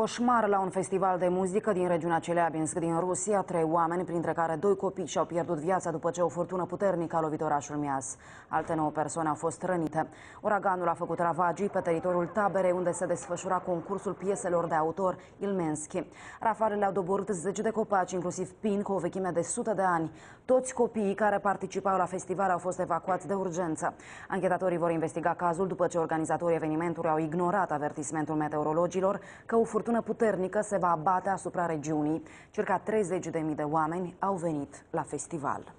Coșmar la un festival de muzică din regiunea Celeabinsk din Rusia. Trei oameni, printre care doi copii, și-au pierdut viața după ce o furtună puternică a lovit orașul Mias. Alte nouă persoane au fost rănite. Uraganul a făcut ravagii pe teritoriul taberei unde se desfășura concursul pieselor de autor Ilmenski. Rafalele au doborât zeci de copaci, inclusiv pin cu o vechime de sute de ani. Toți copiii care participau la festival au fost evacuați de urgență. Anchetatorii vor investiga cazul după ce organizatorii evenimentului au ignorat avertismentul meteorologilor că o furtună furtună puternică se va abate asupra regiunii. Circa 30.000 de oameni au venit la festival.